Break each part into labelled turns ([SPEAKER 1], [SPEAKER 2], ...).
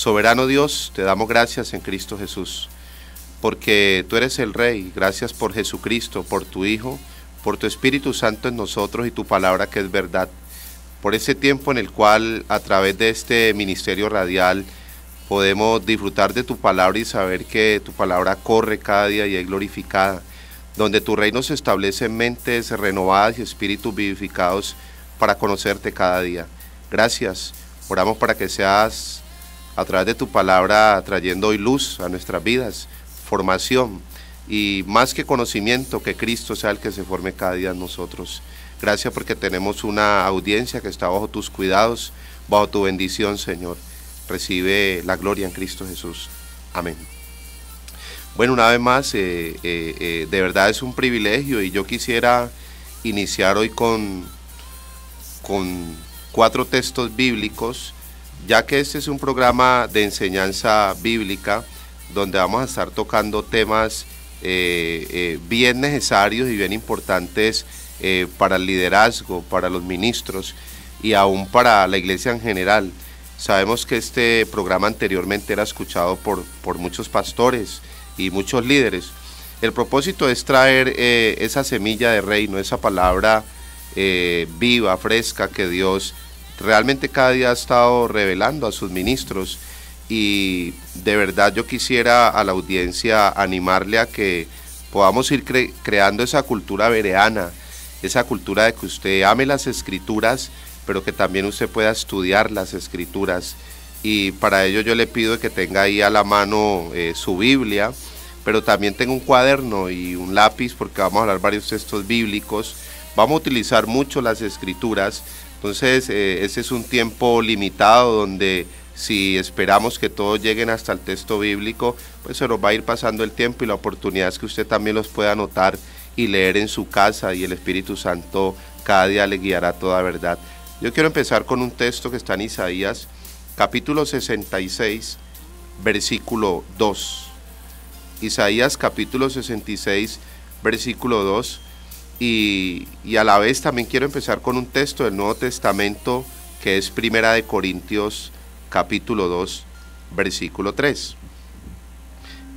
[SPEAKER 1] Soberano Dios, te damos gracias en Cristo Jesús, porque tú eres el Rey. Gracias por Jesucristo, por tu Hijo, por tu Espíritu Santo en nosotros y tu palabra que es verdad. Por ese tiempo en el cual a través de este ministerio radial podemos disfrutar de tu palabra y saber que tu palabra corre cada día y es glorificada, donde tu reino se establece en mentes renovadas y espíritus vivificados para conocerte cada día. Gracias. Oramos para que seas a través de tu palabra trayendo hoy luz a nuestras vidas, formación y más que conocimiento, que Cristo sea el que se forme cada día en nosotros. Gracias porque tenemos una audiencia que está bajo tus cuidados, bajo tu bendición, Señor. Recibe la gloria en Cristo Jesús. Amén. Bueno, una vez más, eh, eh, eh, de verdad es un privilegio y yo quisiera iniciar hoy con, con cuatro textos bíblicos ya que este es un programa de enseñanza bíblica donde vamos a estar tocando temas eh, eh, bien necesarios y bien importantes eh, para el liderazgo, para los ministros y aún para la iglesia en general. Sabemos que este programa anteriormente era escuchado por, por muchos pastores y muchos líderes. El propósito es traer esa semilla de reino, esa palabra viva, fresca que Dios realmente cada día ha estado revelando a sus ministros y de verdad yo quisiera a la audiencia animarle a que podamos ir creando esa cultura vereana, esa cultura de que usted ame las escrituras, pero que también usted pueda estudiar las escrituras. Y para ello yo le pido que tenga ahí a la mano eh, su Biblia, pero también tenga un cuaderno y un lápiz porque vamos a hablar varios textos bíblicos. Vamos a utilizar mucho las escrituras entonces, eh, ese es un tiempo limitado donde si esperamos que todos lleguen hasta el texto bíblico, pues se nos va a ir pasando el tiempo y la oportunidad es que usted también los pueda anotar y leer en su casa y el Espíritu Santo cada día le guiará toda verdad. Yo quiero empezar con un texto que está en Isaías, capítulo 66, versículo 2. Isaías capítulo 66, versículo 2 y, a la vez también quiero empezar con un texto del Nuevo Testamento que es Primera de Corintios capítulo 2 versículo 3.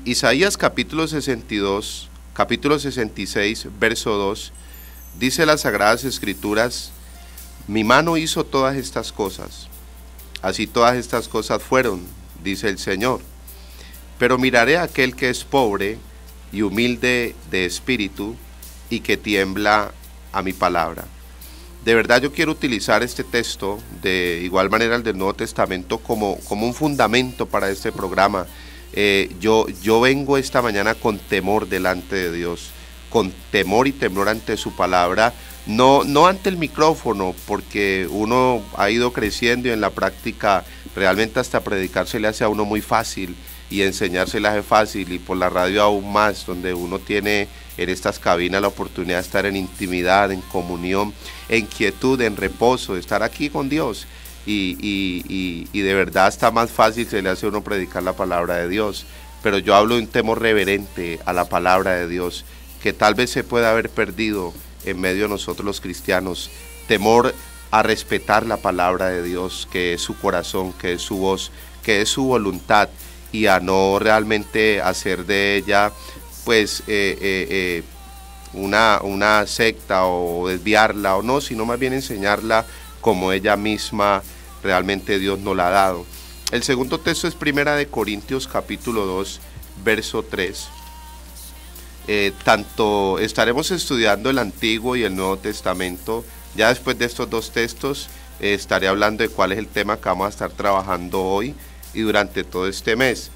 [SPEAKER 1] Isaías capítulo 62, capítulo 66, verso 2, dice las sagradas escrituras, mi mano hizo todas estas cosas, así todas estas cosas fueron, dice el Señor. Pero miraré a aquel que es pobre y humilde de espíritu, y que tiembla a mi palabra. De verdad yo quiero utilizar este texto, de igual manera el del Nuevo Testamento, como, como un fundamento para este programa. Eh, yo, yo vengo esta mañana con temor delante de Dios, con temor y temblor ante su palabra, no, no ante el micrófono, porque uno ha ido creciendo y en la práctica realmente hasta predicarse le hace a uno muy fácil y enseñarse es fácil y por la radio aún más, donde uno tiene en estas cabinas la oportunidad de estar en intimidad, en comunión, en quietud, en reposo, de estar aquí con Dios. Y, de verdad está más fácil se le hace a uno predicar la palabra de Dios. Pero yo hablo de un temor reverente a la palabra de Dios, que tal vez se pueda haber perdido en medio de nosotros los cristianos. Temor a respetar la palabra de Dios, que es su corazón, que es su voz, que es su voluntad, y a no realmente hacer de ella pues eh, eh, eh, una, una secta o desviarla o no, sino más bien enseñarla como ella misma realmente Dios nos la ha dado. El segundo texto es Primera de Corintios capítulo 2, verso 3. tanto estaremos estudiando el Antiguo y el Nuevo Testamento. Ya después de estos dos textos estaré hablando de cuál es el tema que vamos a estar trabajando hoy y durante todo este mes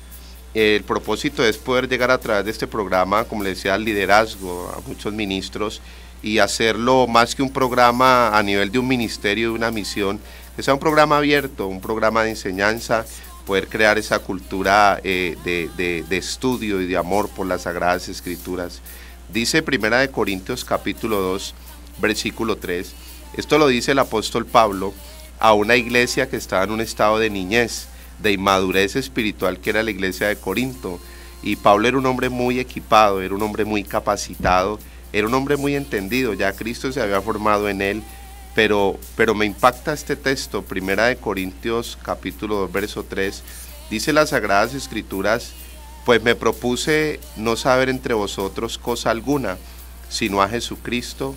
[SPEAKER 1] el propósito es poder llegar a través de este programa, como le decía, al liderazgo, a muchos ministros y hacerlo más que un programa a nivel de un ministerio, de una misión, que sea un programa abierto, un programa de enseñanza, poder crear esa cultura eh, de, estudio y de amor por las Sagradas Escrituras. Dice Primera de Corintios capítulo 2, versículo 3, esto lo dice el apóstol Pablo a una iglesia que estaba en un estado de niñez de inmadurez espiritual que era la iglesia de Corinto. Y Pablo era un hombre muy equipado, era un hombre muy capacitado, era un hombre muy entendido, ya Cristo se había formado en él, pero, pero me impacta este texto, Primera de Corintios capítulo 2, verso 3, dice las Sagradas Escrituras, pues me propuse no saber entre vosotros cosa alguna, sino a Jesucristo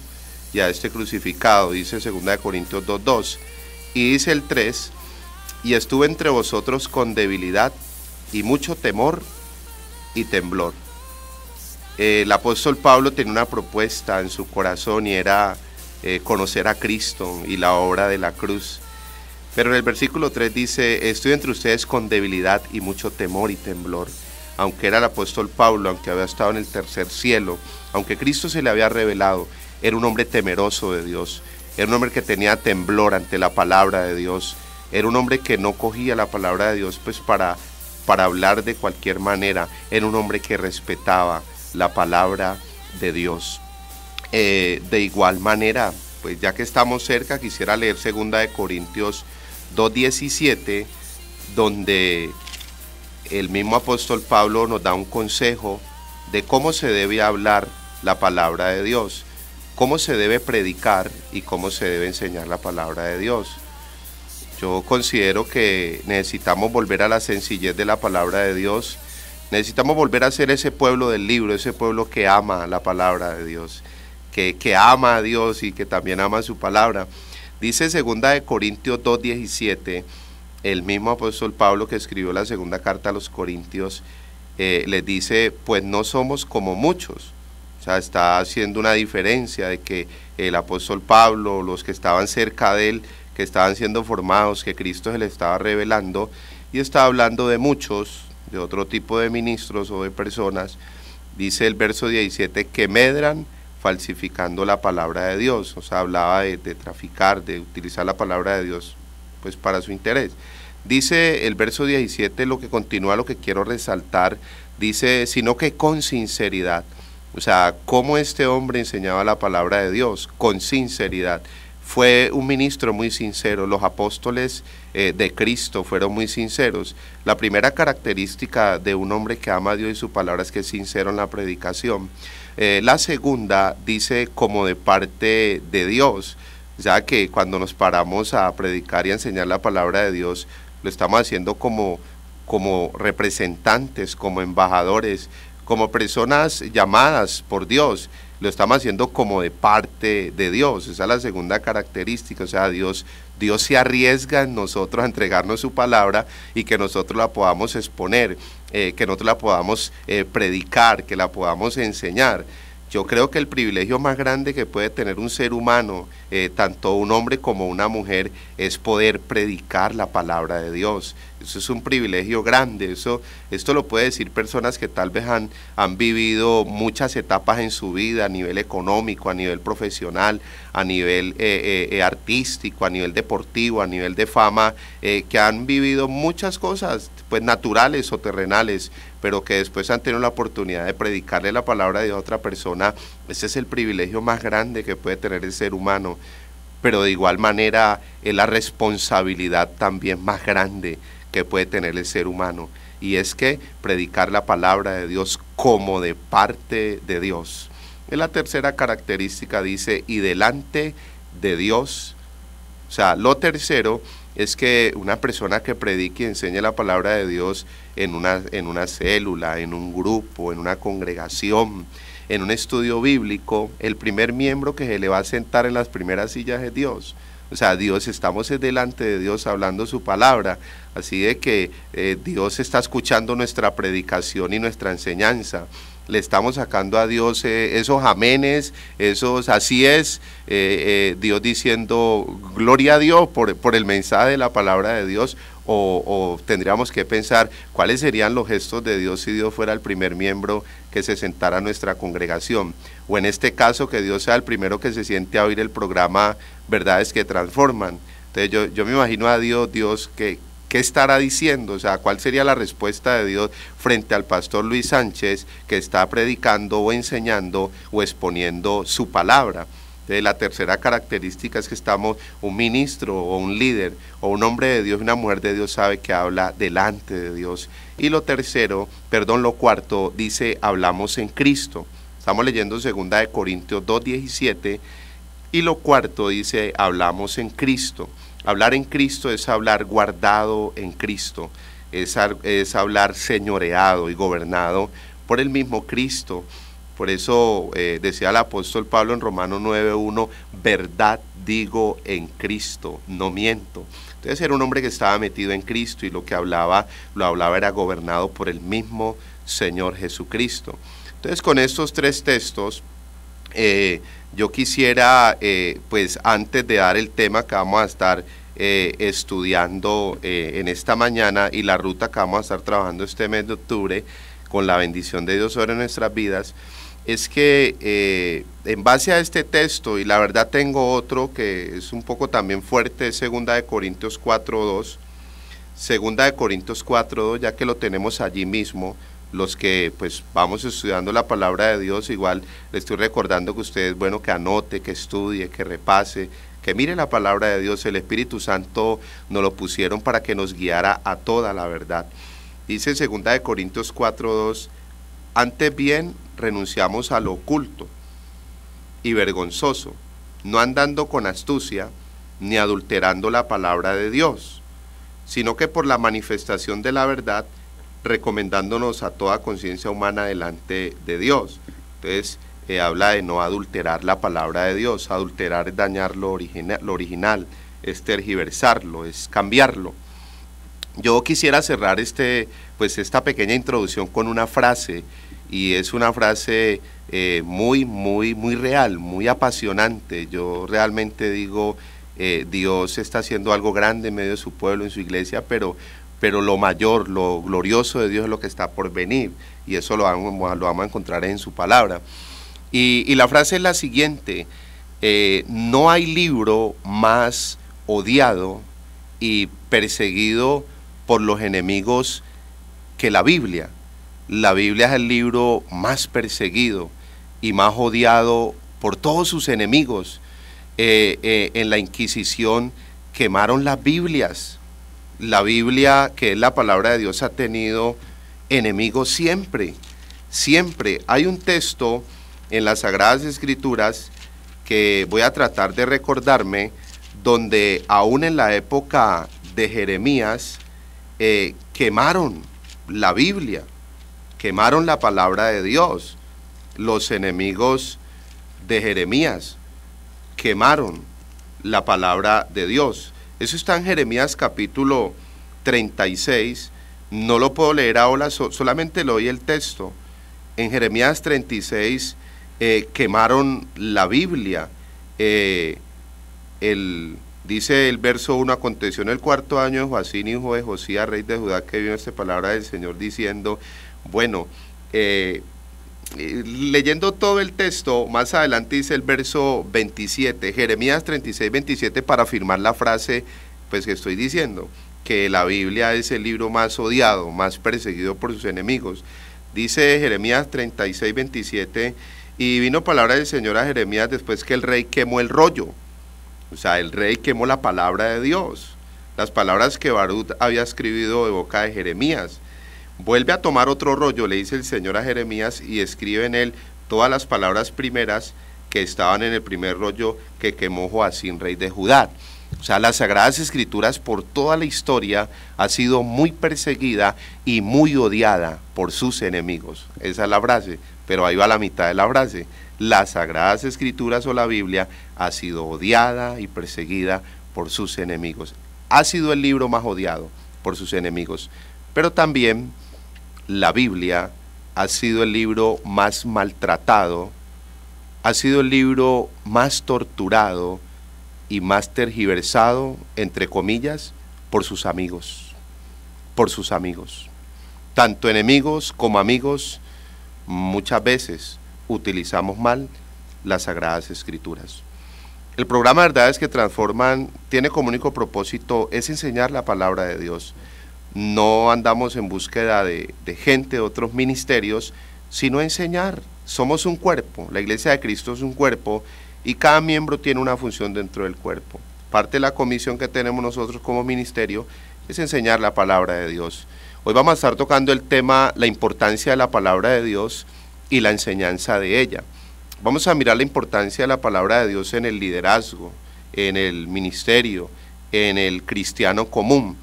[SPEAKER 1] y a este crucificado, dice 2 Corintios 2 Y dice el 3, y estuve entre vosotros con debilidad y mucho temor y temblor. Eh, el apóstol Pablo tenía una propuesta en su corazón y era eh, conocer a Cristo y la obra de la cruz. Pero en el versículo 3 dice, estoy entre ustedes con debilidad y mucho temor y temblor. Aunque era el apóstol Pablo, aunque había estado en el tercer cielo, aunque Cristo se le había revelado, era un hombre temeroso de Dios, era un hombre que tenía temblor ante la palabra de Dios, era un hombre que no cogía la palabra de Dios pues para, para hablar de cualquier manera. Era un hombre que respetaba la palabra de Dios. Eh, de igual manera, pues ya que estamos cerca, quisiera leer segunda de Corintios 2.17, donde el mismo apóstol Pablo nos da un consejo de cómo se debe hablar la palabra de Dios, cómo se debe predicar y cómo se debe enseñar la palabra de Dios. Yo considero que necesitamos volver a la sencillez de la palabra de Dios. Necesitamos volver a ser ese pueblo del libro, ese pueblo que ama la palabra de Dios, que, ama a Dios y que también ama su palabra. Dice segunda de Corintios 2.17, el mismo apóstol Pablo que escribió la segunda carta a los Corintios, eh, les dice, pues no somos como muchos. O sea, está haciendo una diferencia de que el apóstol Pablo, los que estaban cerca de él, que estaban siendo formados, que Cristo se le estaba revelando y está hablando de muchos, de otro tipo de ministros o de personas, dice el verso 17, que medran falsificando la palabra de Dios, o sea, hablaba de, traficar, de utilizar la palabra de Dios pues para su interés. Dice el verso 17, lo que continúa, lo que quiero resaltar, dice, sino que con sinceridad. O sea, cómo este hombre enseñaba la palabra de Dios, con sinceridad fue un ministro muy sincero, los apóstoles eh, de Cristo fueron muy sinceros. La primera característica de un hombre que ama a Dios y su palabra es que es sincero en la predicación. Eh, la segunda dice como de parte de Dios, ya que cuando nos paramos a predicar y enseñar la palabra de Dios, lo estamos haciendo como, como representantes, como embajadores, como personas llamadas por Dios lo estamos haciendo como de parte de Dios. Esa es la segunda característica, o sea, Dios, Dios se arriesga en nosotros a entregarnos su palabra y que nosotros la podamos exponer, eh, que nosotros la podamos eh, predicar, que la podamos enseñar. Yo creo que el privilegio más grande que puede tener un ser humano, eh, tanto un hombre como una mujer, es poder predicar la palabra de Dios. Eso es un privilegio grande. Eso, esto lo puede decir personas que tal vez han, vivido muchas etapas en su vida, a nivel económico, a nivel profesional, a nivel eh, eh, artístico, a nivel deportivo, a nivel de fama, que han vivido muchas cosas, pues naturales o terrenales pero que después han tenido la oportunidad de predicarle la palabra de otra persona, ese es el privilegio más grande que puede tener el ser humano, pero de igual manera es la responsabilidad también más grande que puede tener el ser humano, y es que predicar la palabra de Dios como de parte de Dios. En la tercera característica dice, y delante de Dios. O sea, lo tercero es que una persona que predique y enseñe la palabra de Dios en una, en una célula, en un grupo, en una congregación, en un estudio bíblico, el primer miembro que se le va a sentar en las primeras sillas es Dios. O sea, Dios, estamos delante de Dios hablando su palabra. Así de que eh, Dios está escuchando nuestra predicación y nuestra enseñanza. Le estamos sacando a Dios eh, esos amenes, esos así es, eh, Dios diciendo gloria a Dios por, por el mensaje de la palabra de Dios o, tendríamos que pensar cuáles serían los gestos de Dios si Dios fuera el primer miembro que se sentara a nuestra congregación. O en este caso, que Dios sea el primero que se siente a oír el programa Verdades que Transforman. Entonces yo, me imagino a Dios, Dios, que, ¿qué estará diciendo? O sea, ¿cuál sería la respuesta de Dios frente al pastor Luis Sánchez que está predicando o enseñando o exponiendo su palabra? la tercera característica es que estamos, un ministro o un líder o un hombre de Dios, una mujer de Dios sabe que habla delante de Dios. Y lo tercero, perdón, lo cuarto, dice, hablamos en Cristo. Estamos leyendo 2 de Corintios 2.17 y lo cuarto dice, hablamos en Cristo. Hablar en Cristo es hablar guardado en Cristo, es, es hablar señoreado y gobernado por el mismo Cristo. Por eso eh, decía el apóstol Pablo en Romano 9.1, verdad digo en Cristo, no miento. Entonces era un hombre que estaba metido en Cristo y lo que hablaba, lo hablaba era gobernado por el mismo Señor Jesucristo. Entonces con estos tres textos, eh, yo quisiera, eh, pues antes de dar el tema que vamos a estar estudiando en esta mañana y la ruta que vamos a estar trabajando este mes de octubre, con la bendición de Dios sobre nuestras vidas, es que eh, en base a este texto, y la verdad tengo otro que es un poco también fuerte, es Segunda de Corintios 4.2, Segunda de Corintios 4.2, ya que lo tenemos allí mismo, los que pues vamos estudiando la palabra de Dios, igual le estoy recordando que ustedes bueno que anote, que estudie, que repase, que mire la palabra de Dios, el Espíritu Santo nos lo pusieron para que nos guiara a toda la verdad. Dice Segunda de Corintios 4.2, antes bien, renunciamos a lo oculto y vergonzoso, no andando con astucia ni adulterando la palabra de Dios, sino que por la manifestación de la verdad, recomendándonos a toda conciencia humana delante de Dios. Entonces, eh, habla de no adulterar la palabra de Dios. Adulterar es dañar lo, original, es tergiversarlo, es cambiarlo. Yo quisiera cerrar este, pues esta pequeña introducción con una frase y es una frase eh, muy, muy, muy real, muy apasionante. Yo realmente digo, eh, Dios está haciendo algo grande en medio de su pueblo, en su iglesia, pero, pero lo mayor, lo glorioso de Dios es lo que está por venir y eso lo vamos, lo vamos a encontrar en su palabra. Y, la frase es la siguiente, eh, no hay libro más odiado y perseguido por los enemigos que la Biblia la Biblia es el libro más perseguido y más odiado por todos sus enemigos. Eh, eh, en la Inquisición quemaron las Biblias. La Biblia, que es la palabra de Dios, ha tenido enemigos siempre, siempre. Hay un texto en las Sagradas Escrituras que voy a tratar de recordarme, donde aún en la época de Jeremías eh, quemaron la Biblia quemaron la palabra de Dios. Los enemigos de Jeremías quemaron la palabra de Dios. Eso está en Jeremías capítulo 36. No lo puedo leer ahora, solamente le doy el texto. En Jeremías 36 eh, quemaron la Biblia. Eh, dice el verso 1, aconteció en el cuarto año de Joacín, hijo de Josías, rey de Judá, que vino esta palabra del Señor diciendo, bueno, eh, eh, leyendo todo el texto, más adelante dice el verso 27, Jeremías 36, 27, para afirmar la frase pues, que estoy diciendo, que la Biblia es el libro más odiado, más perseguido por sus enemigos. Dice Jeremías 36, 27, y vino palabra del Señor a Jeremías después que el rey quemó el rollo. O sea, el rey quemó la palabra de Dios, las palabras que Barut había escribido de boca de Jeremías. Vuelve a tomar otro rollo, le dice el Señor a Jeremías, y escribe en él todas las palabras primeras que estaban en el primer rollo que quemó Joacín, rey de Judá. O sea, las Sagradas Escrituras por toda la historia ha sido muy perseguida y muy odiada por sus enemigos. Esa es la frase, pero ahí va la mitad de la frase. Las Sagradas Escrituras o la Biblia ha sido odiada y perseguida por sus enemigos. Ha sido el libro más odiado por sus enemigos, pero también la Biblia ha sido el libro más maltratado, ha sido el libro más torturado y más tergiversado, entre comillas, por sus amigos, por sus amigos. Tanto enemigos como amigos muchas veces utilizamos mal las sagradas escrituras. El programa Verdades que Transforman tiene como único propósito es enseñar la palabra de Dios no andamos en búsqueda de, gente de otros ministerios, sino enseñar. Somos un cuerpo, la iglesia de Cristo es un cuerpo y cada miembro tiene una función dentro del cuerpo. Parte de la comisión que tenemos nosotros como ministerio es enseñar la palabra de Dios. Hoy vamos a estar tocando el tema la importancia de la palabra de Dios y la enseñanza de ella. Vamos a mirar la importancia de la palabra de Dios en el liderazgo, en el ministerio, en el cristiano común.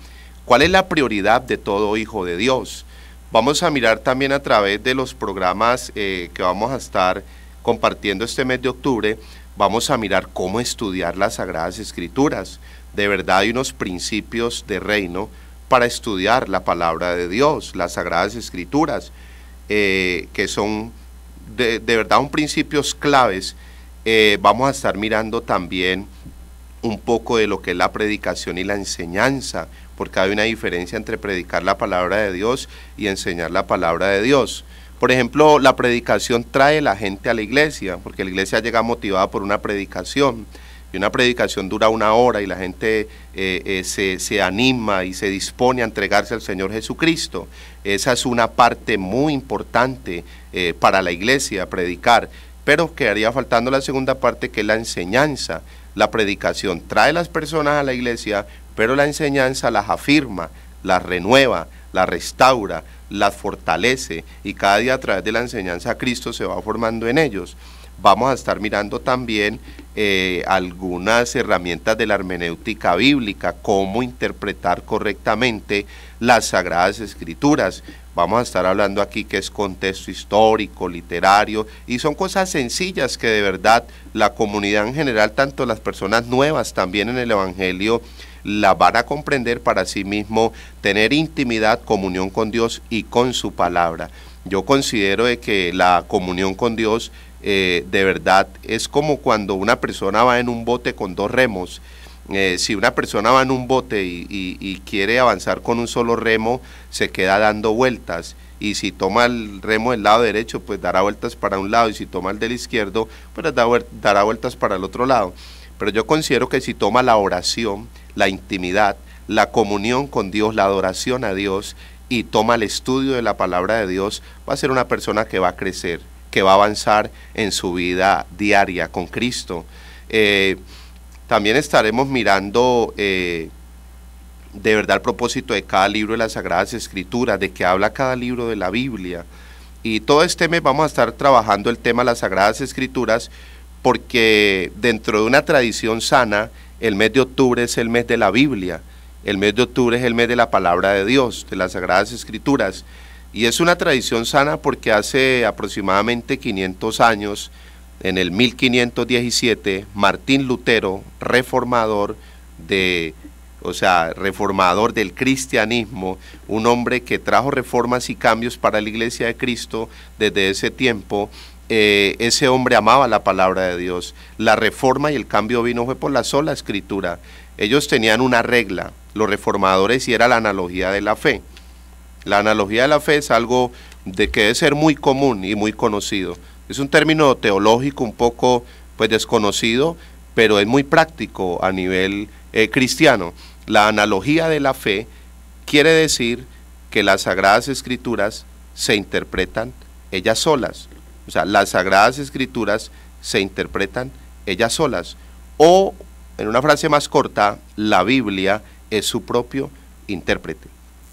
[SPEAKER 1] ¿Cuál es la prioridad de todo hijo de Dios? Vamos a mirar también a través de los programas eh, que vamos a estar compartiendo este mes de octubre, vamos a mirar cómo estudiar las Sagradas Escrituras. De verdad hay unos principios de reino para estudiar la palabra de Dios, las Sagradas Escrituras, eh, que son de, verdad un principios claves. Eh, vamos a estar mirando también un poco de lo que es la predicación y la enseñanza, porque hay una diferencia entre predicar la palabra de Dios y enseñar la palabra de Dios. Por ejemplo, la predicación trae la gente a la iglesia, porque la iglesia llega motivada por una predicación. Y una predicación dura una hora y la gente eh, eh, se, anima y se dispone a entregarse al Señor Jesucristo. Esa es una parte muy importante eh, para la iglesia, predicar. Pero quedaría faltando la segunda parte que es la enseñanza. La predicación trae las personas a la iglesia, pero la enseñanza las afirma, las renueva, las restaura, las fortalece y cada día a través de la enseñanza Cristo se va formando en ellos. Vamos a estar mirando también eh, algunas herramientas de la hermenéutica bíblica, cómo interpretar correctamente las sagradas escrituras. Vamos a estar hablando aquí que es contexto histórico, literario, y son cosas sencillas que de verdad la comunidad en general, tanto las personas nuevas también en el Evangelio, la van a comprender para sí mismo tener intimidad, comunión con Dios y con su palabra. Yo considero de que la comunión con Dios eh, de verdad es como cuando una persona va en un bote con dos remos. Eh, si una persona va en un bote y, y, quiere avanzar con un solo remo, se queda dando vueltas. Y si toma el remo del lado derecho, pues dará vueltas para un lado. Y si toma el del izquierdo, pues dará, dará vueltas para el otro lado. Pero yo considero que si toma la oración, la intimidad, la comunión con Dios, la adoración a Dios y toma el estudio de la palabra de Dios, va a ser una persona que va a crecer, que va a avanzar en su vida diaria con Cristo. Eh, también estaremos mirando eh, de verdad el propósito de cada libro de las Sagradas Escrituras, de que habla cada libro de la Biblia. Y todo este mes vamos a estar trabajando el tema de las Sagradas Escrituras porque dentro de una tradición sana, el mes de octubre es el mes de la Biblia, el mes de octubre es el mes de la palabra de Dios, de las Sagradas Escrituras. Y es una tradición sana porque hace aproximadamente 500 años, en el 1517, Martín Lutero, reformador de, o sea, reformador del cristianismo, un hombre que trajo reformas y cambios para la iglesia de Cristo desde ese tiempo, eh, ese hombre amaba la palabra de Dios. La reforma y el cambio vino fue por la sola escritura. Ellos tenían una regla, los reformadores, y era la analogía de la fe. La analogía de la fe es algo de que debe ser muy común y muy conocido. Es un término teológico un poco pues desconocido, pero es muy práctico a nivel eh, cristiano. La analogía de la fe quiere decir que las sagradas escrituras se interpretan ellas solas o sea, las sagradas escrituras se interpretan ellas solas. O, en una frase más corta, la Biblia es su propio intérprete.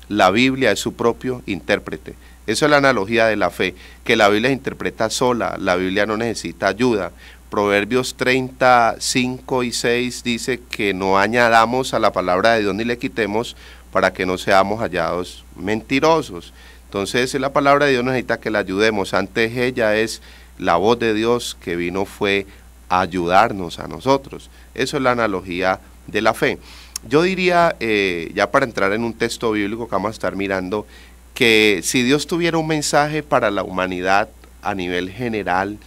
[SPEAKER 1] La Biblia es su propio intérprete. Eso es la analogía de la fe, que la Biblia se interpreta sola, la Biblia no necesita ayuda. Proverbios 35 y 6 dice que no añadamos a la palabra de Dios ni le quitemos para que no seamos hallados mentirosos. Entonces la palabra de Dios necesita que la ayudemos. Antes ella es la voz de Dios que vino fue a ayudarnos a nosotros. Eso es la analogía de la fe. Yo diría, eh, ya para entrar en un texto bíblico que vamos a estar mirando, que si Dios tuviera un mensaje para la humanidad a nivel general,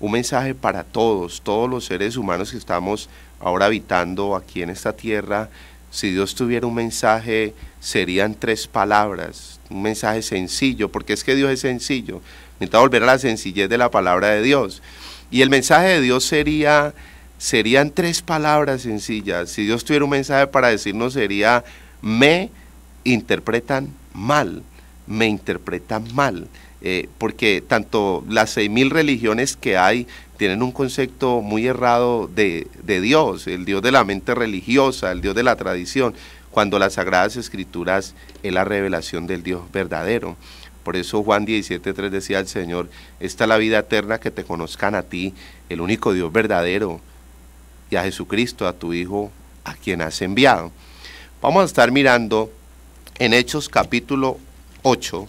[SPEAKER 1] un mensaje para todos, todos los seres humanos que estamos ahora habitando aquí en esta tierra, si Dios tuviera un mensaje, serían tres palabras, un mensaje sencillo, porque es que Dios es sencillo. Necesita volver a la sencillez de la palabra de Dios. Y el mensaje de Dios sería, serían tres palabras sencillas. Si Dios tuviera un mensaje para decirnos sería, me interpretan mal me interpretan mal, eh, porque tanto las seis mil religiones que hay tienen un concepto muy errado de, Dios, el Dios de la mente religiosa, el Dios de la tradición, cuando las Sagradas Escrituras es la revelación del Dios verdadero. Por eso Juan 17.3 decía al Señor, esta es la vida eterna, que te conozcan a ti, el único Dios verdadero, y a Jesucristo, a tu Hijo, a quien has enviado. Vamos a estar mirando en Hechos capítulo 8,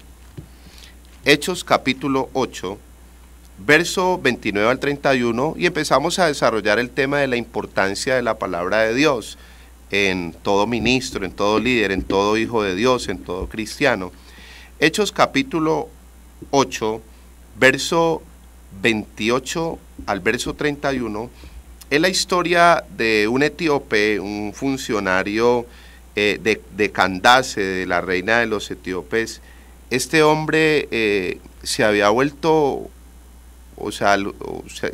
[SPEAKER 1] Hechos capítulo 8, verso 29 al 31, y empezamos a desarrollar el tema de la importancia de la palabra de Dios en todo ministro, en todo líder, en todo hijo de Dios, en todo cristiano. Hechos capítulo 8, verso 28 al verso 31, es la historia de un etíope, un funcionario eh, de, Candace, de la reina de los etíopes, este hombre eh, se había vuelto, o sea,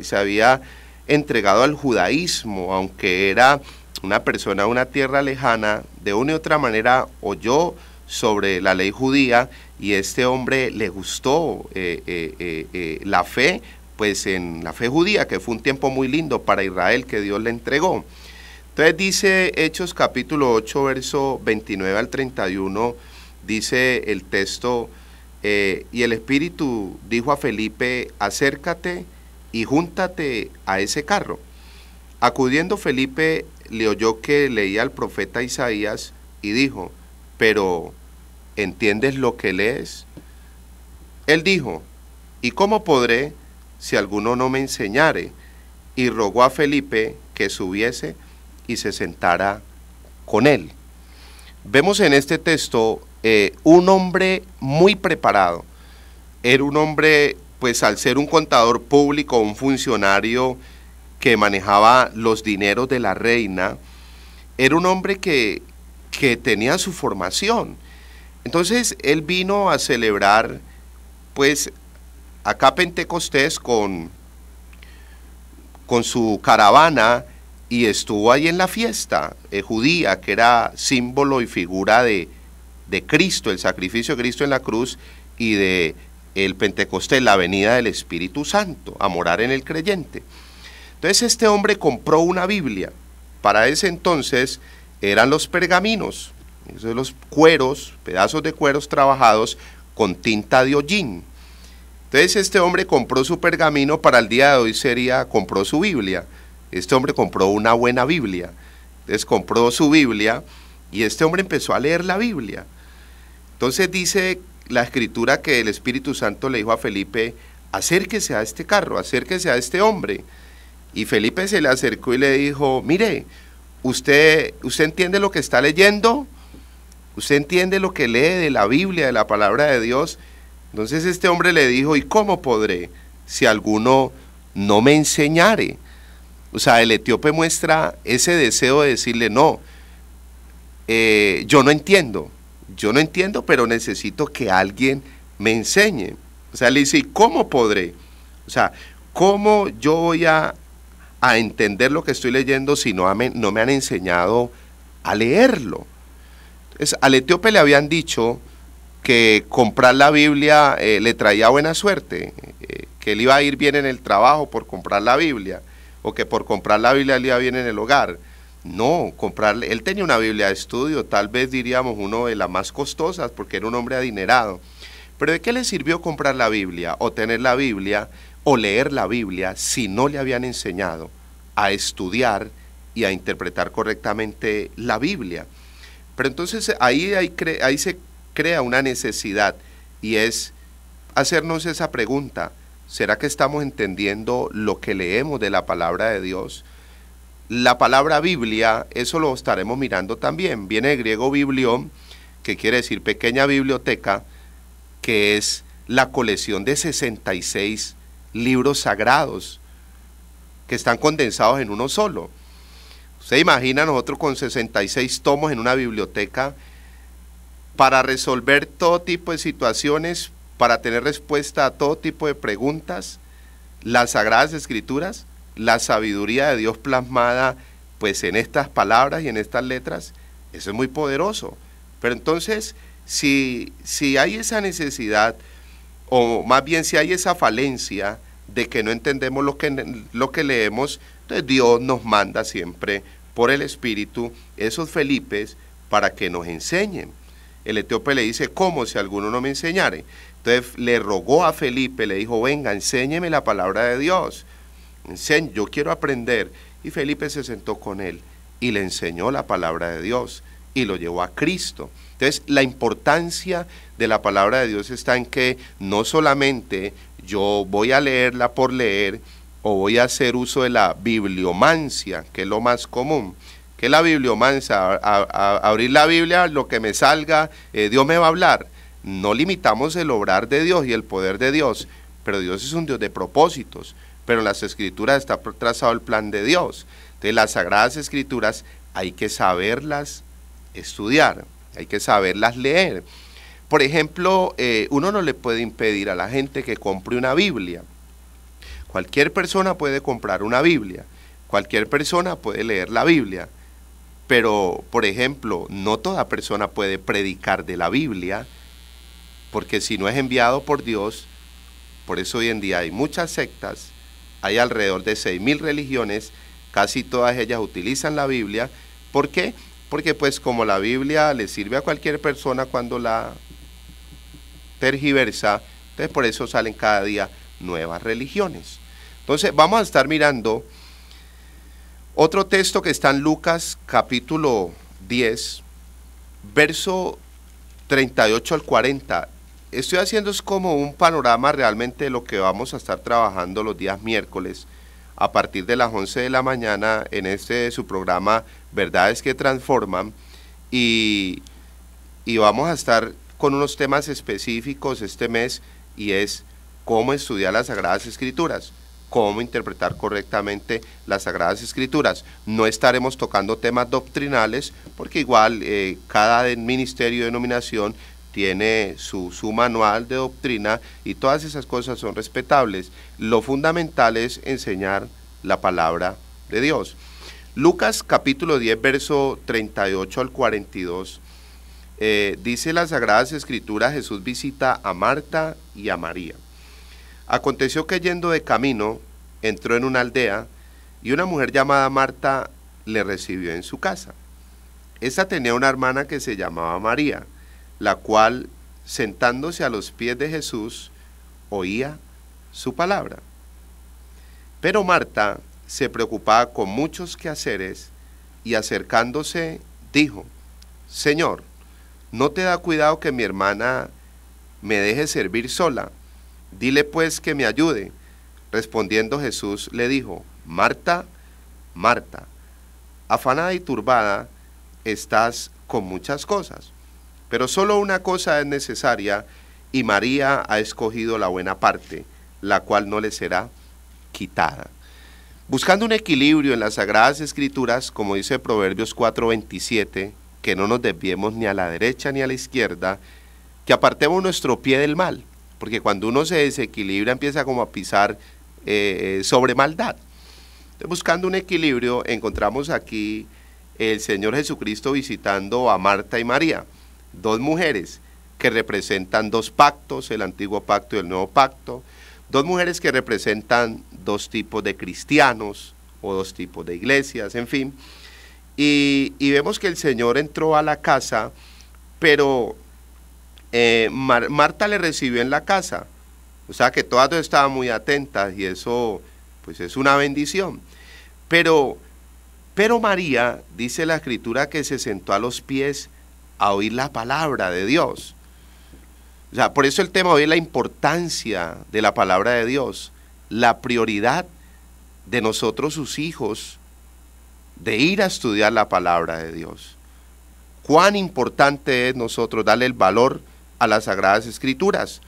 [SPEAKER 1] se, había entregado al judaísmo, aunque era una persona de una tierra lejana, de una u otra manera oyó sobre la ley judía y este hombre le gustó eh, la fe, pues en la fe judía, que fue un tiempo muy lindo para Israel que Dios le entregó. Entonces dice Hechos capítulo 8, verso 29 al 31, dice el texto, eh, y el Espíritu dijo a Felipe, acércate y júntate a ese carro. Acudiendo Felipe le oyó que leía al profeta Isaías y dijo, pero ¿entiendes lo que lees? Él dijo, ¿y cómo podré si alguno no me enseñare? Y rogó a Felipe que subiese y se sentara con él. Vemos en este texto eh, un hombre muy preparado. Era un hombre, pues al ser un contador público, un funcionario que manejaba los dineros de la reina, era un hombre que, que tenía su formación. Entonces él vino a celebrar, pues, acá Pentecostés con, con su caravana y estuvo ahí en la fiesta eh, judía, que era símbolo y figura de, de Cristo, el sacrificio de Cristo en la cruz y de el Pentecostés, la venida del Espíritu Santo a morar en el creyente. Entonces este hombre compró una Biblia. Para ese entonces eran los pergaminos, esos los cueros, pedazos de cueros trabajados con tinta de hollín. Entonces este hombre compró su pergamino para el día de hoy sería compró su Biblia. Este hombre compró una buena Biblia. Entonces compró su Biblia y este hombre empezó a leer la Biblia. Entonces dice la escritura que el Espíritu Santo le dijo a Felipe, acérquese a este carro, acérquese a este hombre. Y Felipe se le acercó y le dijo, mire, usted, usted entiende lo que está leyendo, usted entiende lo que lee de la Biblia, de la palabra de Dios. Entonces este hombre le dijo, ¿y cómo podré si alguno no me enseñare? O sea, el etíope muestra ese deseo de decirle, no, eh, yo no entiendo, yo no entiendo, pero necesito que alguien me enseñe. O sea, le dice, ¿y cómo podré? O sea, ¿cómo yo voy a, entender lo que estoy leyendo si no, me, no me han enseñado a leerlo? Entonces, al etíope le habían dicho que comprar la Biblia eh, le traía buena suerte, eh, que él iba a ir bien en el trabajo por comprar la Biblia o que por comprar la Biblia le iba bien en el hogar. No, comprarle, él tenía una Biblia de estudio, tal vez diríamos una de las más costosas, porque era un hombre adinerado. Pero ¿de qué le sirvió comprar la Biblia o tener la Biblia o leer la Biblia si no le habían enseñado a estudiar y a interpretar correctamente la Biblia? Pero entonces ahí, ahí se crea una necesidad y es hacernos esa pregunta. ¿Será que estamos entendiendo lo que leemos de la palabra de Dios? La palabra Biblia, eso lo estaremos mirando también. Viene del griego biblión, que quiere decir pequeña biblioteca, que es la colección de 66 libros sagrados que están condensados en uno solo. Se imagina nosotros con 66 tomos en una biblioteca para resolver todo tipo de situaciones para tener respuesta a todo tipo de preguntas, las sagradas escrituras, la sabiduría de Dios plasmada pues en estas palabras y en estas letras, eso es muy poderoso. Pero entonces, si, si hay esa necesidad, o más bien si hay esa falencia de que no entendemos lo que, lo que leemos, entonces Dios nos manda siempre por el Espíritu esos Felipes para que nos enseñen. El etíope le dice, ¿cómo si alguno no me enseñare? Entonces le rogó a Felipe, le dijo, venga, enséñeme la palabra de Dios. yo quiero aprender. Y Felipe se sentó con él y le enseñó la palabra de Dios y lo llevó a Cristo. Entonces la importancia de la palabra de Dios está en que no solamente yo voy a leerla por leer o voy a hacer uso de la bibliomancia, que es lo más común, que es la bibliomancia, abrir la Biblia, lo que me salga, eh, Dios me va a hablar no limitamos el obrar de Dios y el poder de Dios, pero Dios es un Dios de propósitos, pero en las escrituras está trazado el plan de Dios. Entonces las sagradas escrituras hay que saberlas estudiar, hay que saberlas leer. Por ejemplo, eh, uno no le puede impedir a la gente que compre una Biblia. Cualquier persona puede comprar una Biblia, cualquier persona puede leer la Biblia, pero, por ejemplo, no toda persona puede predicar de la Biblia, porque si no es enviado por Dios, por eso hoy en día hay muchas sectas, hay alrededor de 6.000 religiones, casi todas ellas utilizan la Biblia. ¿Por qué? Porque pues como la Biblia le sirve a cualquier persona cuando la tergiversa, entonces por eso salen cada día nuevas religiones. Entonces vamos a estar mirando otro texto que está en Lucas capítulo 10, verso 38 al 40 estoy haciendo es como un panorama realmente de lo que vamos a estar trabajando los días miércoles a partir de las 11 de la mañana en este su programa Verdades que Transforman y, y vamos a estar con unos temas específicos este mes y es cómo estudiar las Sagradas Escrituras cómo interpretar correctamente las Sagradas Escrituras. No estaremos tocando temas doctrinales porque igual eh, cada ministerio de denominación tiene su, manual de doctrina y todas esas cosas son respetables. Lo fundamental es enseñar la palabra de Dios. Lucas capítulo 10, verso 38 al 42, eh, dice las Sagradas Escrituras, Jesús visita a Marta y a María. Aconteció que yendo de camino, entró en una aldea y una mujer llamada Marta le recibió en su casa. Esta tenía una hermana que se llamaba María la cual, sentándose a los pies de Jesús, oía su palabra. Pero Marta se preocupaba con muchos quehaceres y acercándose dijo, Señor, ¿no te da cuidado que mi hermana me deje servir sola? Dile pues que me ayude. Respondiendo Jesús le dijo, Marta, Marta, afanada y turbada estás con muchas cosas, pero solo una cosa es necesaria y María ha escogido la buena parte, la cual no le será quitada. Buscando un equilibrio en las Sagradas Escrituras, como dice Proverbios 4:27, que no nos desviemos ni a la derecha ni a la izquierda, que apartemos nuestro pie del mal, porque cuando uno se desequilibra empieza como a pisar eh, eh, sobre maldad. buscando un equilibrio, encontramos aquí el Señor Jesucristo visitando a Marta y María dos mujeres que representan dos pactos, el antiguo pacto y el nuevo pacto, dos mujeres que representan dos tipos de cristianos o dos tipos de iglesias, en fin. Y, vemos que el Señor entró a la casa, pero eh, Marta le recibió en la casa. O sea que todas dos estaban muy atentas y eso pues es una bendición. Pero, pero María, dice la escritura, que se sentó a los pies a oír la palabra de Dios. por eso el tema hoy es la importancia de la palabra de Dios, la prioridad de nosotros sus hijos de ir a estudiar la palabra de Dios. Cuán importante es nosotros darle el valor a las sagradas escrituras.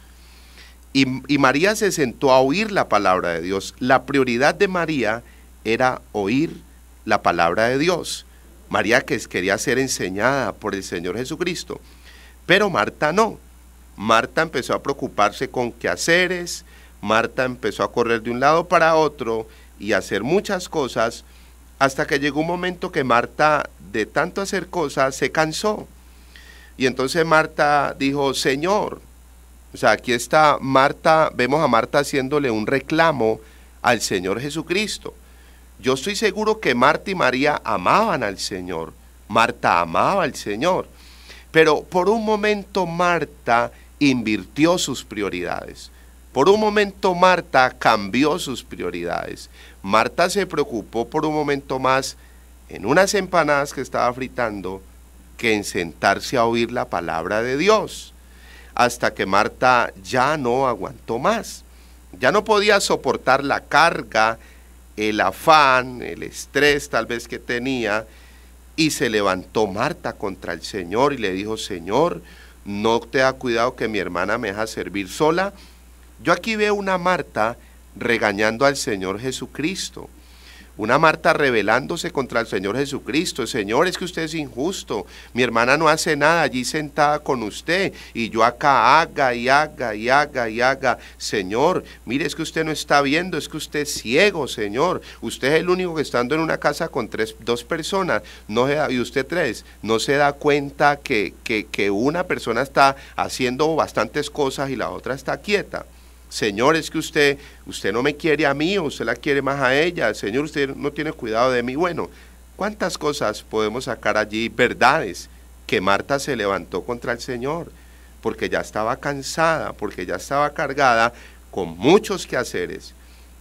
[SPEAKER 1] Y, y, María se sentó a oír la palabra de Dios. La prioridad de María era oír la palabra de Dios. María que quería ser enseñada por el Señor Jesucristo, pero Marta no. Marta empezó a preocuparse con quehaceres, Marta empezó a correr de un lado para otro y a hacer muchas cosas, hasta que llegó un momento que Marta, de tanto hacer cosas, se cansó. Y entonces Marta dijo, Señor, o sea, aquí está Marta, vemos a Marta haciéndole un reclamo al Señor Jesucristo. Yo estoy seguro que Marta y María amaban al Señor. Marta amaba al Señor. Pero por un momento Marta invirtió sus prioridades. Por un momento Marta cambió sus prioridades. Marta se preocupó por un momento más en unas empanadas que estaba fritando que en sentarse a oír la palabra de Dios. Hasta que Marta ya no aguantó más. Ya no podía soportar la carga el afán, el estrés tal vez que tenía, y se levantó Marta contra el Señor y le dijo, Señor, no te da cuidado que mi hermana me deja servir sola. Yo aquí veo una Marta regañando al Señor Jesucristo. Una Marta rebelándose contra el Señor Jesucristo. Señor, es que usted es injusto. Mi hermana no hace nada allí sentada con usted. Y yo acá haga y haga y haga y haga. Señor, mire, es que usted no está viendo. Es que usted es ciego, Señor. Usted es el único que estando en una casa con tres, dos personas no y usted tres, no se da cuenta que, que una persona está haciendo bastantes cosas y la otra está quieta. Señor, es que usted, usted no me quiere a mí, usted la quiere más a ella. Señor, usted no tiene cuidado de mí. Bueno, ¿cuántas cosas podemos sacar allí? Verdades que Marta se levantó contra el Señor, porque ya estaba cansada, porque ya estaba cargada con muchos quehaceres.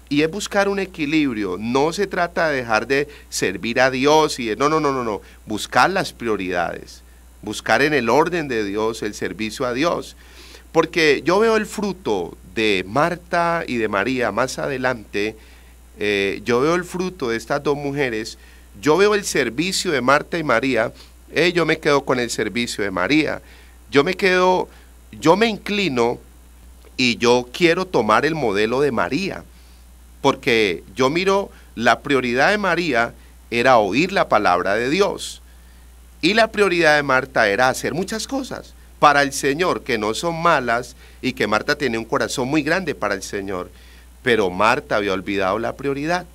[SPEAKER 1] Y es buscar un equilibrio. No se trata de dejar de servir a Dios y no, no, no, no, no. Buscar las prioridades. Buscar en el orden de Dios el servicio a Dios. Porque yo veo el fruto de Marta y de María más adelante, eh, yo veo el fruto de estas dos mujeres, yo veo el servicio de Marta y María, eh, yo me quedo con el servicio de María, yo me quedo, yo me inclino y yo quiero tomar el modelo de María, porque yo miro la prioridad de María era oír la palabra de Dios y la prioridad de Marta era hacer muchas cosas para el Señor, que no son malas y que Marta tiene un corazón muy grande para el Señor. Pero Marta había olvidado la prioridad.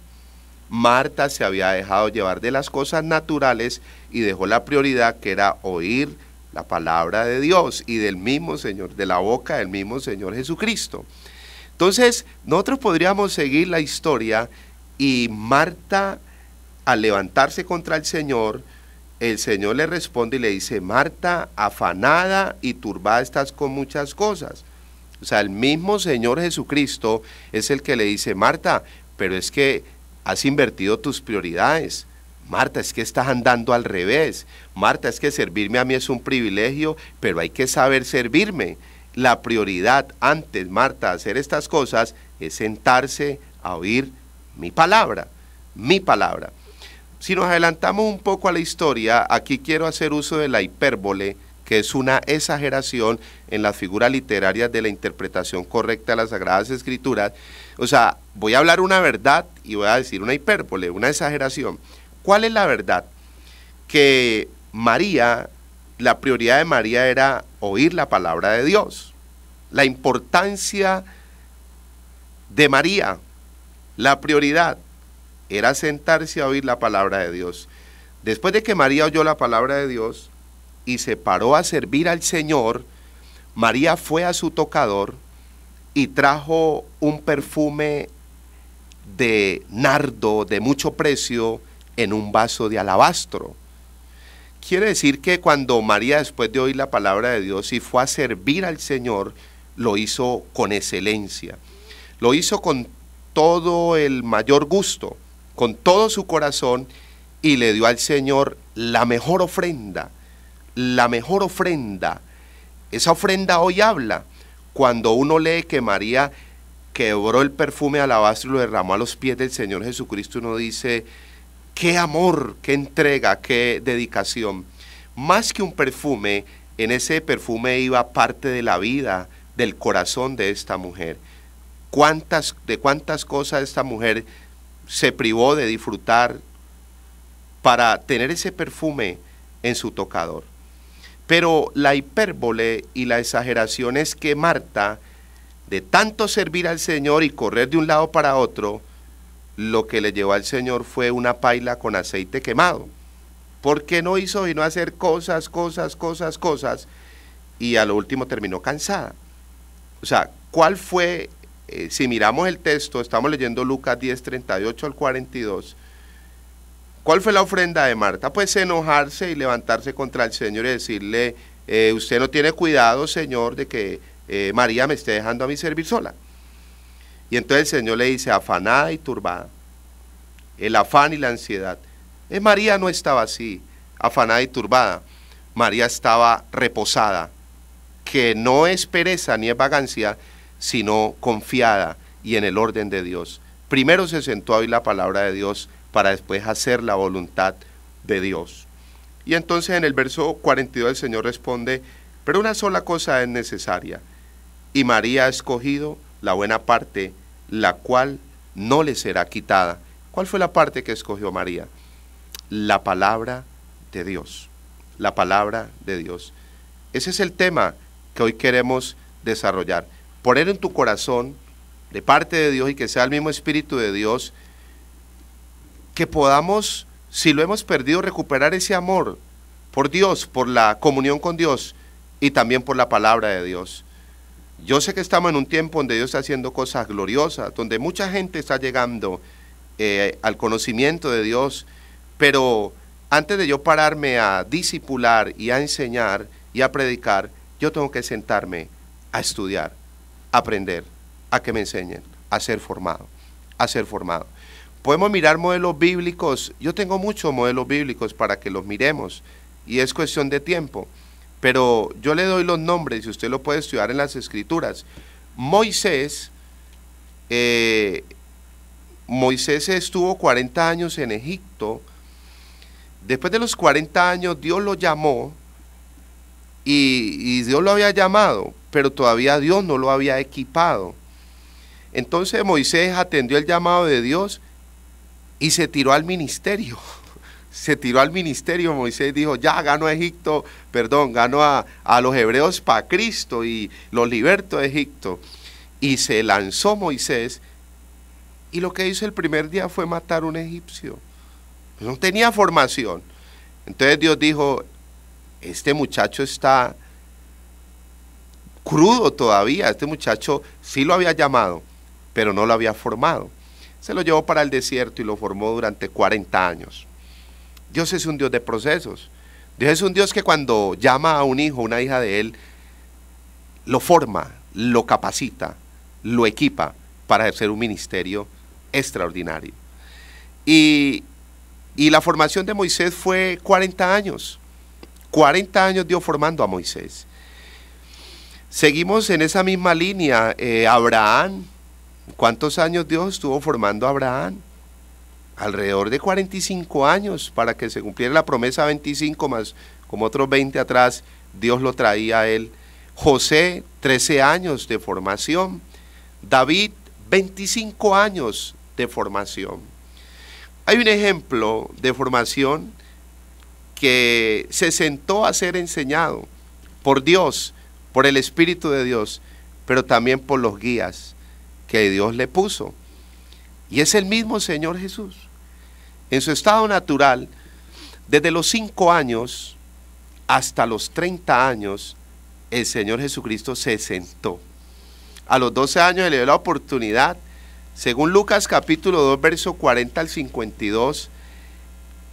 [SPEAKER 1] Marta se había dejado llevar de las cosas naturales y dejó la prioridad que era oír la palabra de Dios y del mismo Señor, de la boca del mismo Señor Jesucristo. Entonces, nosotros podríamos seguir la historia y Marta, al levantarse contra el Señor, el Señor le responde y le dice, Marta, afanada y turbada estás con muchas cosas. O sea, el mismo Señor Jesucristo es el que le dice, Marta, pero es que has invertido tus prioridades. Marta, es que estás andando al revés. Marta, es que servirme a mí es un privilegio, pero hay que saber servirme. La prioridad antes, Marta, hacer estas cosas es sentarse a oír mi palabra, mi palabra. Si nos adelantamos un poco a la historia, aquí quiero hacer uso de la hipérbole, que es una exageración en las figuras literarias de la interpretación correcta de las Sagradas Escrituras. O sea, voy a hablar una verdad y voy a decir una hipérbole, una exageración. ¿Cuál es la verdad? Que María, la prioridad de María era oír la palabra de Dios. La importancia de María, la prioridad era sentarse a oír la palabra de Dios. Después de que María oyó la palabra de Dios y se paró a servir al Señor, María fue a su tocador y trajo un perfume de nardo de mucho precio en un vaso de alabastro. Quiere decir que cuando María, después de oír la palabra de Dios y fue a servir al Señor, lo hizo con excelencia. Lo hizo con todo el mayor gusto con todo su corazón y le dio al Señor la mejor ofrenda, la mejor ofrenda. Esa ofrenda hoy habla. Cuando uno lee que María quebró el perfume alabastro y lo derramó a los pies del Señor Jesucristo, uno dice, qué amor, qué entrega, qué dedicación. Más que un perfume, en ese perfume iba parte de la vida, del corazón de esta mujer. ¿Cuántas, de cuántas cosas esta mujer se privó de disfrutar para tener ese perfume en su tocador. Pero la hipérbole y la exageración es que Marta, de tanto servir al Señor y correr de un lado para otro, lo que le llevó al Señor fue una paila con aceite quemado. Porque no hizo y no hacer cosas, cosas, cosas, cosas, y a lo último terminó cansada. O sea, ¿cuál fue eh, si miramos el texto, estamos leyendo Lucas 10, 38 al 42. ¿Cuál fue la ofrenda de Marta? Pues enojarse y levantarse contra el Señor y decirle, eh, usted no tiene cuidado, Señor, de que eh, María me esté dejando a mí servir sola. Y entonces el Señor le dice, afanada y turbada, el afán y la ansiedad. María no estaba así, afanada y turbada. María estaba reposada, que no es pereza ni es vagancia, sino confiada y en el orden de Dios. Primero se sentó a la palabra de Dios para después hacer la voluntad de Dios. Y entonces en el verso 42 el Señor responde, pero una sola cosa es necesaria, y María ha escogido la buena parte, la cual no le será quitada. ¿Cuál fue la parte que escogió María? La palabra de Dios, la palabra de Dios. Ese es el tema que hoy queremos desarrollar poner en tu corazón de parte de Dios y que sea el mismo Espíritu de Dios, que podamos, si lo hemos perdido, recuperar ese amor por Dios, por la comunión con Dios y también por la palabra de Dios. Yo sé que estamos en un tiempo donde Dios está haciendo cosas gloriosas, donde mucha gente está llegando eh, al conocimiento de Dios, pero antes de yo pararme a disipular y a enseñar y a predicar, yo tengo que sentarme a estudiar aprender, a que me enseñen, a ser formado, a ser formado. Podemos mirar modelos bíblicos, yo tengo muchos modelos bíblicos para que los miremos y es cuestión de tiempo, pero yo le doy los nombres y usted lo puede estudiar en las escrituras. Moisés, eh, Moisés estuvo 40 años en Egipto, después de los 40 años Dios lo llamó y, y Dios lo había llamado pero todavía Dios no lo había equipado. Entonces Moisés atendió el llamado de Dios y se tiró al ministerio. Se tiró al ministerio, Moisés dijo, ya ganó a Egipto, perdón, ganó a, los hebreos para Cristo y los liberto de Egipto. Y se lanzó Moisés y lo que hizo el primer día fue matar a un egipcio. No tenía formación. Entonces Dios dijo, este muchacho está crudo todavía. Este muchacho sí lo había llamado, pero no lo había formado. Se lo llevó para el desierto y lo formó durante 40 años. Dios es un Dios de procesos. Dios es un Dios que cuando llama a un hijo, una hija de Él, lo forma, lo capacita, lo equipa para ejercer un ministerio extraordinario. Y, la formación de Moisés fue 40 años. 40 años Dios formando a Moisés. Seguimos en esa misma línea. Eh, Abraham, ¿cuántos años Dios estuvo formando a Abraham? Alrededor de 45 años para que se cumpliera la promesa 25 más, como otros 20 atrás, Dios lo traía a él. José, 13 años de formación. David, 25 años de formación. Hay un ejemplo de formación que se sentó a ser enseñado por Dios por el Espíritu de Dios, pero también por los guías que Dios le puso. Y es el mismo Señor Jesús. En su estado natural, desde los cinco años hasta los 30 años, el Señor Jesucristo se sentó. A los 12 años se le dio la oportunidad, según Lucas capítulo 2, verso 40 al 52,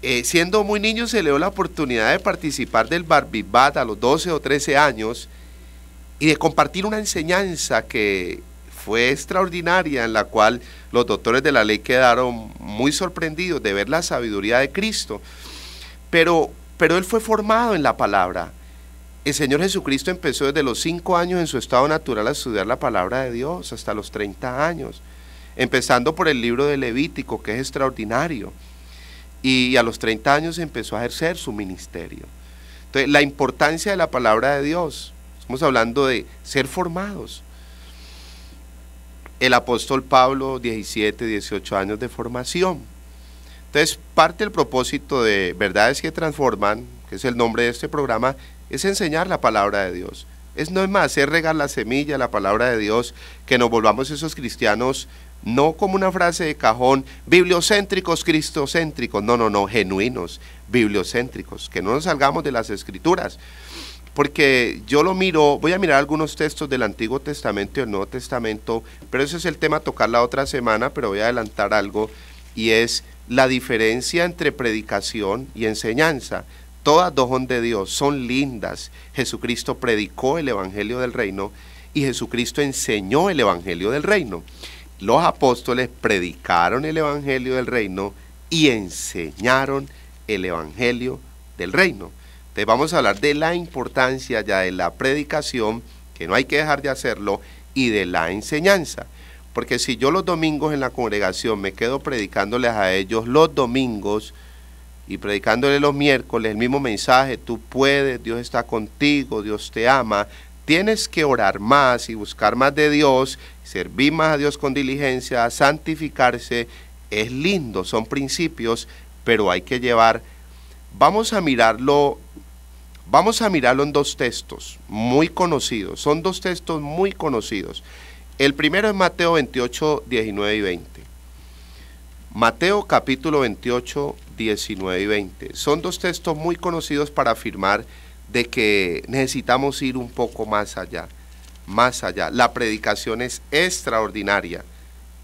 [SPEAKER 1] eh, siendo muy niño se le dio la oportunidad de participar del barbibat a los 12 o 13 años y de compartir una enseñanza que fue extraordinaria en la cual los doctores de la ley quedaron muy sorprendidos de ver la sabiduría de Cristo. Pero, pero él fue formado en la palabra. El Señor Jesucristo empezó desde los cinco años en su estado natural a estudiar la palabra de Dios hasta los 30 años, empezando por el libro de Levítico, que es extraordinario. Y a los 30 años empezó a ejercer su ministerio. Entonces, la importancia de la palabra de Dios, Estamos hablando de ser formados. El apóstol Pablo, 17, 18 años de formación. Entonces, parte del propósito de Verdades que Transforman, que es el nombre de este programa, es enseñar la palabra de Dios. Es no es más, es regar la semilla, la palabra de Dios, que nos volvamos esos cristianos no como una frase de cajón, bibliocéntricos, cristocéntricos, no, no, no, genuinos, bibliocéntricos, que no nos salgamos de las escrituras porque yo lo miro, voy a mirar algunos textos del Antiguo Testamento y el Nuevo Testamento, pero ese es el tema a tocar la otra semana, pero voy a adelantar algo, y es la diferencia entre predicación y enseñanza. Todas dos son de Dios, son lindas. Jesucristo predicó el Evangelio del Reino y Jesucristo enseñó el Evangelio del Reino. Los apóstoles predicaron el Evangelio del Reino y enseñaron el Evangelio del Reino vamos a hablar de la importancia ya de la predicación, que no hay que dejar de hacerlo, y de la enseñanza. Porque si yo los domingos en la congregación me quedo predicándoles a ellos los domingos y predicándoles los miércoles el mismo mensaje, tú puedes, Dios está contigo, Dios te ama, tienes que orar más y buscar más de Dios, servir más a Dios con diligencia, santificarse, es lindo, son principios, pero hay que llevar. Vamos a mirarlo Vamos a mirarlo en dos textos muy conocidos. Son dos textos muy conocidos. El primero es Mateo 28, 19 y 20. Mateo capítulo 28, 19 y 20. Son dos textos muy conocidos para afirmar de que necesitamos ir un poco más allá, más allá. La predicación es extraordinaria.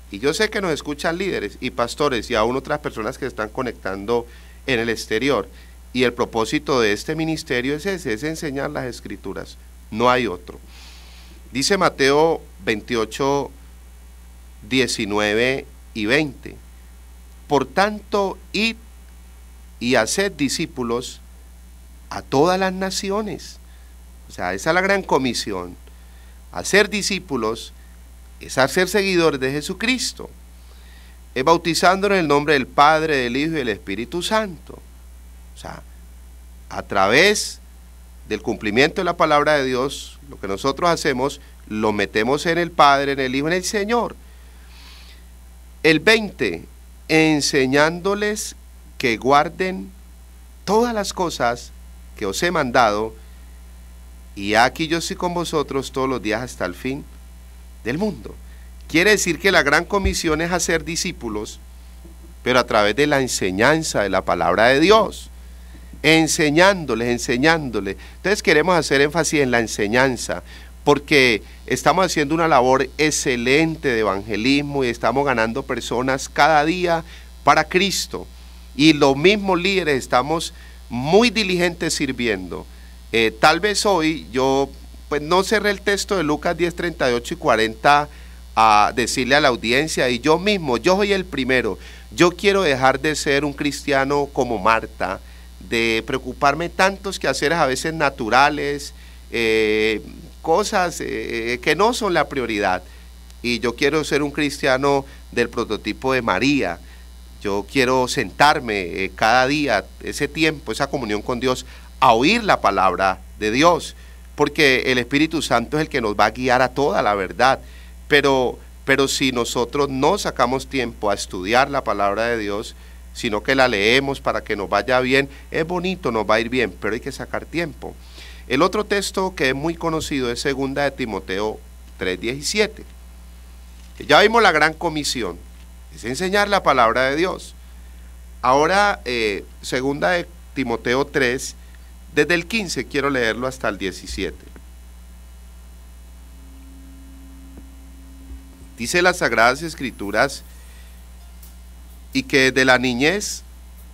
[SPEAKER 1] Y yo sé que nos escuchan líderes y pastores y aún otras personas que están conectando en el exterior. Y el propósito de este ministerio es ese, es enseñar las escrituras, no hay otro. Dice Mateo 28, 19 y 20. Por tanto, id y haced discípulos a todas las naciones. O sea, esa es la gran comisión. Hacer discípulos es hacer seguidores de Jesucristo, es bautizando en el nombre del Padre, del Hijo y del Espíritu Santo. O sea, a través del cumplimiento de la palabra de Dios, lo que nosotros hacemos, lo metemos en el Padre, en el Hijo, en el Señor. El 20, enseñándoles que guarden todas las cosas que os he mandado, y aquí yo estoy con vosotros todos los días hasta el fin del mundo. Quiere decir que la gran comisión es hacer discípulos, pero a través de la enseñanza de la palabra de Dios enseñándoles, enseñándoles. Entonces queremos hacer énfasis en la enseñanza, porque estamos haciendo una labor excelente de evangelismo y estamos ganando personas cada día para Cristo. Y los mismos líderes estamos muy diligentes sirviendo. Eh, tal vez hoy yo pues no cerré el texto de Lucas 10, 38 y 40 a decirle a la audiencia y yo mismo, yo soy el primero, yo quiero dejar de ser un cristiano como Marta, de preocuparme tantos quehaceres a veces naturales, eh, cosas eh, eh, que no son la prioridad. Y yo quiero ser un cristiano del prototipo de María. Yo quiero sentarme cada día, ese tiempo, esa comunión con Dios, a oír la palabra de Dios, porque el Espíritu Santo es el que nos va a guiar a toda la verdad. Pero, pero si nosotros no sacamos tiempo a estudiar la palabra de Dios, sino que la leemos para que nos vaya bien. Es bonito, nos va a ir bien, pero hay que sacar tiempo. El otro texto que es muy conocido es segunda de Timoteo 3:17. Ya vimos la gran comisión, es enseñar la palabra de Dios. Ahora, eh, segunda de Timoteo 3, desde el 15 quiero leerlo hasta el 17. Dice las Sagradas Escrituras, y que desde la niñez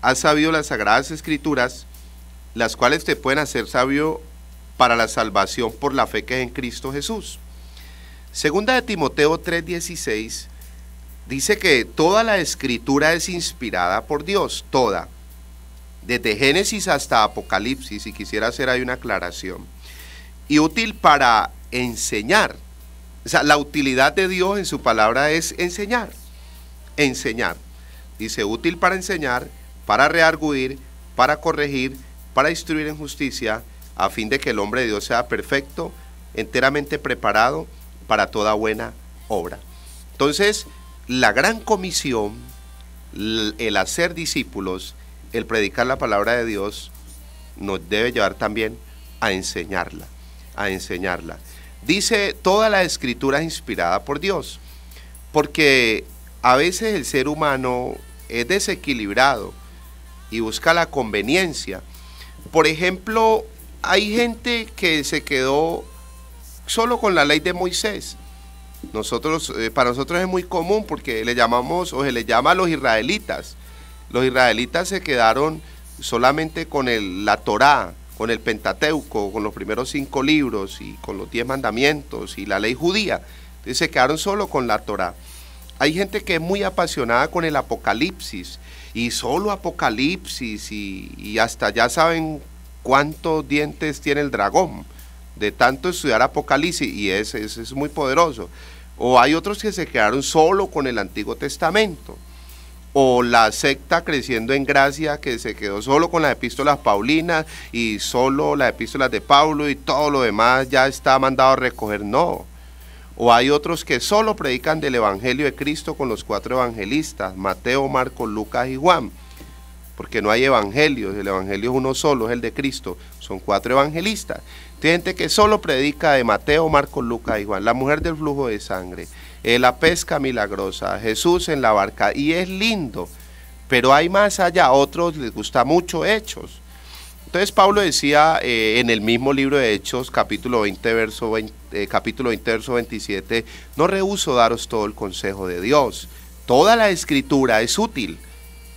[SPEAKER 1] has sabido las sagradas escrituras, las cuales te pueden hacer sabio para la salvación por la fe que es en Cristo Jesús. Segunda de Timoteo 3:16 dice que toda la escritura es inspirada por Dios, toda, desde Génesis hasta Apocalipsis, y quisiera hacer ahí una aclaración, y útil para enseñar. O sea, la utilidad de Dios en su palabra es enseñar, enseñar. Dice, útil para enseñar, para rearguir, para corregir, para instruir en justicia, a fin de que el hombre de Dios sea perfecto, enteramente preparado para toda buena obra. Entonces, la gran comisión, el hacer discípulos, el predicar la palabra de Dios, nos debe llevar también a enseñarla, a enseñarla. Dice, toda la escritura inspirada por Dios, porque a veces el ser humano es desequilibrado y busca la conveniencia. Por ejemplo, hay gente que se quedó solo con la ley de Moisés. Nosotros, eh, para nosotros es muy común porque le llamamos o se le llama a los israelitas. Los israelitas se quedaron solamente con el, la Torá, con el Pentateuco, con los primeros cinco libros y con los diez mandamientos y la ley judía. Entonces se quedaron solo con la Torá. Hay gente que es muy apasionada con el apocalipsis y solo apocalipsis y, hasta ya saben cuántos dientes tiene el dragón de tanto estudiar apocalipsis y es, es, es muy poderoso. O hay otros que se quedaron solo con el Antiguo Testamento o la secta creciendo en gracia que se quedó solo con las epístolas paulinas y solo las epístolas de Pablo y todo lo demás ya está mandado a recoger. No, o hay otros que solo predican del Evangelio de Cristo con los cuatro evangelistas, Mateo, Marcos, Lucas y Juan. Porque no hay evangelios, el evangelio es uno solo, es el de Cristo. Son cuatro evangelistas. Hay gente que solo predica de Mateo, Marcos, Lucas y Juan. La mujer del flujo de sangre, eh, la pesca milagrosa, Jesús en la barca. Y es lindo, pero hay más allá. A otros les gusta mucho hechos. Entonces Pablo decía eh, en el mismo libro de Hechos, capítulo 20, verso 20, eh, capítulo 20, verso 27, no rehuso daros todo el consejo de Dios. Toda la escritura es útil,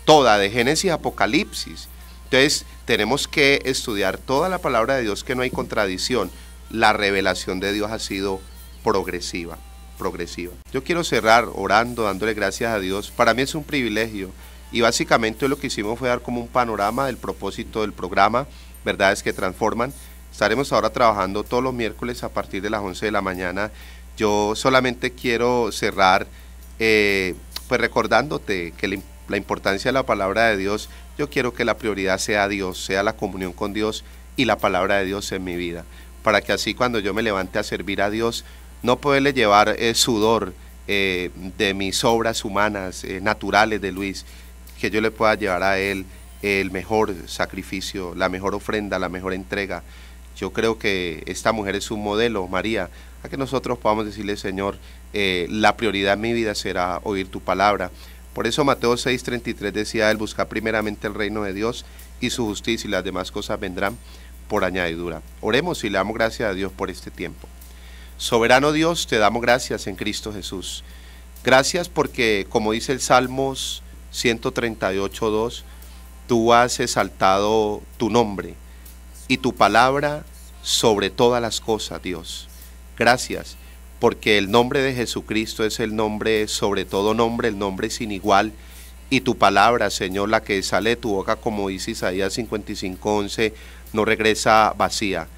[SPEAKER 1] toda, de Génesis a Apocalipsis. Entonces tenemos que estudiar toda la palabra de Dios que no hay contradicción. La revelación de Dios ha sido progresiva, progresiva. Yo quiero cerrar orando, dándole gracias a Dios. Para mí es un privilegio y básicamente lo que hicimos fue dar como un panorama del propósito del programa, Verdades que Transforman. Estaremos ahora trabajando todos los miércoles a partir de las 11 de la mañana. Yo solamente quiero cerrar eh, pues recordándote que la, importancia de la palabra de Dios, yo quiero que la prioridad sea Dios, sea la comunión con Dios y la palabra de Dios en mi vida, para que así cuando yo me levante a servir a Dios, no poderle llevar eh, sudor eh, de mis obras humanas, naturales de Luis, que yo le pueda llevar a Él el mejor sacrificio, la mejor ofrenda, la mejor entrega. Yo creo que esta mujer es un modelo, María, a que nosotros podamos decirle, Señor, eh, la prioridad en mi vida será oír tu palabra. Por eso Mateo 6:33 decía, el buscar primeramente el reino de Dios y su justicia y las demás cosas vendrán por añadidura. Oremos y le damos gracias a Dios por este tiempo. Soberano Dios, te damos gracias en Cristo Jesús. Gracias porque, como dice el Salmos 138.2, tú has exaltado tu nombre y tu palabra sobre todas las cosas, Dios. Gracias, porque el nombre de Jesucristo es el nombre, sobre todo nombre, el nombre sin igual. Y tu palabra, Señor, la que sale de tu boca, como dice Isaías 55:11, no regresa vacía.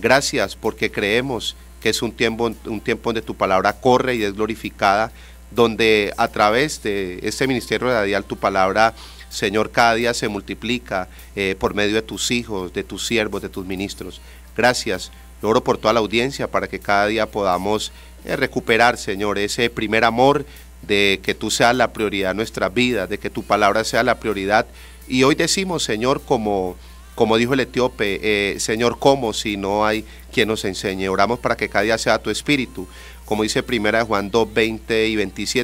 [SPEAKER 1] Gracias, porque creemos que es un tiempo, un tiempo donde tu palabra corre y es glorificada donde a través de este Ministerio Radial tu palabra, Señor, cada día se multiplica eh, por medio de tus hijos, de tus siervos, de tus ministros. Gracias. Yo oro por toda la audiencia para que cada día podamos eh, recuperar, Señor, ese primer amor de que tú seas la prioridad de nuestras vidas, de que tu palabra sea la prioridad. Y hoy decimos, Señor, como como dijo el etíope, eh, Señor, ¿cómo si no hay quien nos enseñe? Oramos para que cada día sea tu espíritu como dice Primera Juan 2, 20 y 27,